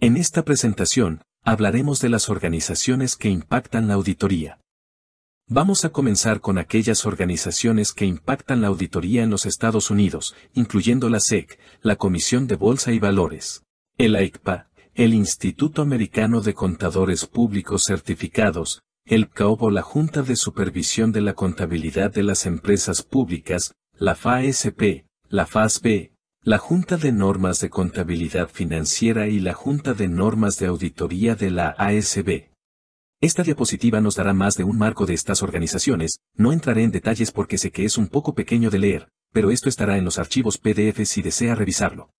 En esta presentación, hablaremos de las organizaciones que impactan la auditoría. Vamos a comenzar con aquellas organizaciones que impactan la auditoría en los Estados Unidos, incluyendo la SEC, la Comisión de Bolsa y Valores, el AICPA, el Instituto Americano de Contadores Públicos Certificados, el CAOBO, la Junta de Supervisión de la Contabilidad de las Empresas Públicas, la FASP, la FASB, la Junta de Normas de Contabilidad Financiera y la Junta de Normas de Auditoría de la ASB. Esta diapositiva nos dará más de un marco de estas organizaciones, no entraré en detalles porque sé que es un poco pequeño de leer, pero esto estará en los archivos PDF si desea revisarlo.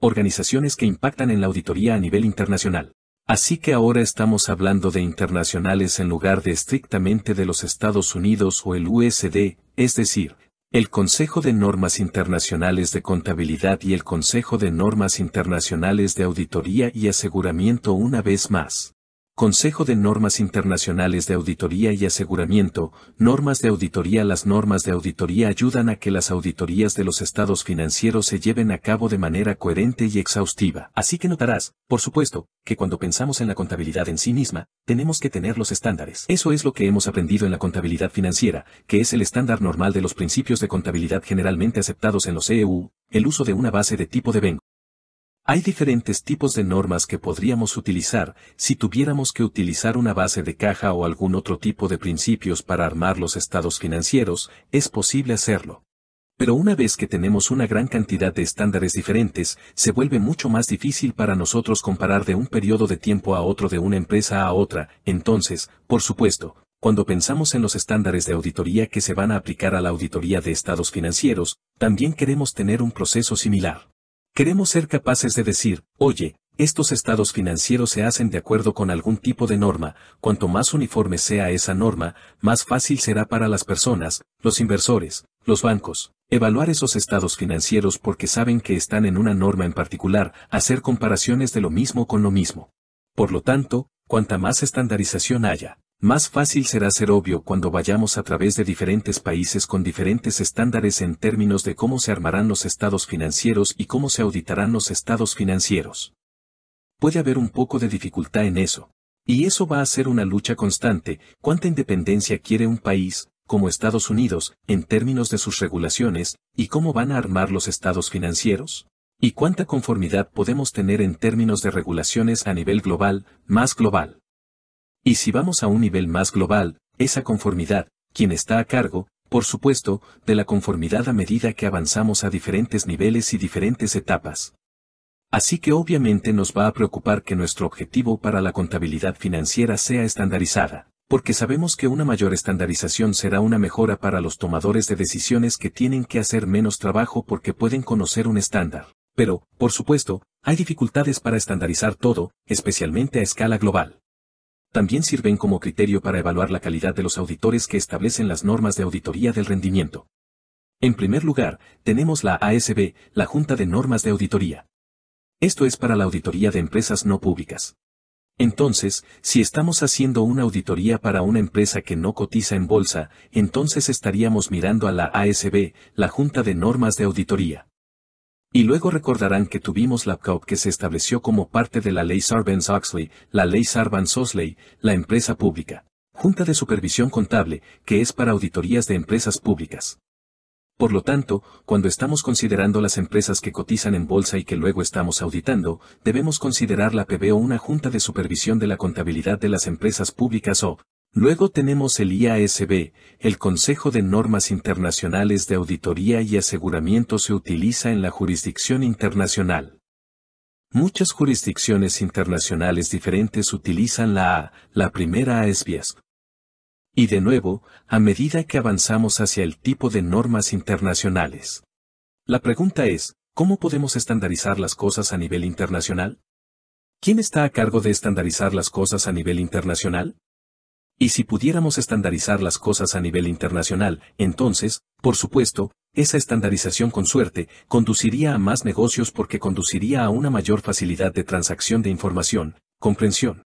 Organizaciones que impactan en la auditoría a nivel internacional. Así que ahora estamos hablando de internacionales en lugar de estrictamente de los Estados Unidos o el USD, es decir, el Consejo de Normas Internacionales de Contabilidad y el Consejo de Normas Internacionales de Auditoría y Aseguramiento una vez más. Consejo de Normas Internacionales de Auditoría y Aseguramiento, Normas de Auditoría Las normas de auditoría ayudan a que las auditorías de los estados financieros se lleven a cabo de manera coherente y exhaustiva. Así que notarás, por supuesto, que cuando pensamos en la contabilidad en sí misma, tenemos que tener los estándares. Eso es lo que hemos aprendido en la contabilidad financiera, que es el estándar normal de los principios de contabilidad generalmente aceptados en los EU, el uso de una base de tipo de hay diferentes tipos de normas que podríamos utilizar si tuviéramos que utilizar una base de caja o algún otro tipo de principios para armar los estados financieros, es posible hacerlo. Pero una vez que tenemos una gran cantidad de estándares diferentes, se vuelve mucho más difícil para nosotros comparar de un periodo de tiempo a otro de una empresa a otra, entonces, por supuesto, cuando pensamos en los estándares de auditoría que se van a aplicar a la auditoría de estados financieros, también queremos tener un proceso similar. Queremos ser capaces de decir, oye, estos estados financieros se hacen de acuerdo con algún tipo de norma, cuanto más uniforme sea esa norma, más fácil será para las personas, los inversores, los bancos, evaluar esos estados financieros porque saben que están en una norma en particular, hacer comparaciones de lo mismo con lo mismo. Por lo tanto, cuanta más estandarización haya, más fácil será ser obvio cuando vayamos a través de diferentes países con diferentes estándares en términos de cómo se armarán los estados financieros y cómo se auditarán los estados financieros. Puede haber un poco de dificultad en eso. Y eso va a ser una lucha constante, cuánta independencia quiere un país, como Estados Unidos, en términos de sus regulaciones, y cómo van a armar los estados financieros. ¿Y cuánta conformidad podemos tener en términos de regulaciones a nivel global, más global? Y si vamos a un nivel más global, esa conformidad, quien está a cargo, por supuesto, de la conformidad a medida que avanzamos a diferentes niveles y diferentes etapas. Así que obviamente nos va a preocupar que nuestro objetivo para la contabilidad financiera sea estandarizada, porque sabemos que una mayor estandarización será una mejora para los tomadores de decisiones que tienen que hacer menos trabajo porque pueden conocer un estándar. Pero, por supuesto, hay dificultades para estandarizar todo, especialmente a escala global también sirven como criterio para evaluar la calidad de los auditores que establecen las normas de auditoría del rendimiento. En primer lugar, tenemos la ASB, la Junta de Normas de Auditoría. Esto es para la auditoría de empresas no públicas. Entonces, si estamos haciendo una auditoría para una empresa que no cotiza en bolsa, entonces estaríamos mirando a la ASB, la Junta de Normas de Auditoría. Y luego recordarán que tuvimos la que se estableció como parte de la ley Sarbanes-Oxley, la ley Sarbanes-Oxley, la empresa pública. Junta de Supervisión Contable, que es para auditorías de empresas públicas. Por lo tanto, cuando estamos considerando las empresas que cotizan en bolsa y que luego estamos auditando, debemos considerar la PBO una junta de supervisión de la contabilidad de las empresas públicas o, Luego tenemos el IASB, el Consejo de Normas Internacionales de Auditoría y Aseguramiento se utiliza en la jurisdicción internacional. Muchas jurisdicciones internacionales diferentes utilizan la A, la primera A Y de nuevo, a medida que avanzamos hacia el tipo de normas internacionales. La pregunta es, ¿cómo podemos estandarizar las cosas a nivel internacional? ¿Quién está a cargo de estandarizar las cosas a nivel internacional? Y si pudiéramos estandarizar las cosas a nivel internacional, entonces, por supuesto, esa estandarización con suerte conduciría a más negocios porque conduciría a una mayor facilidad de transacción de información, comprensión,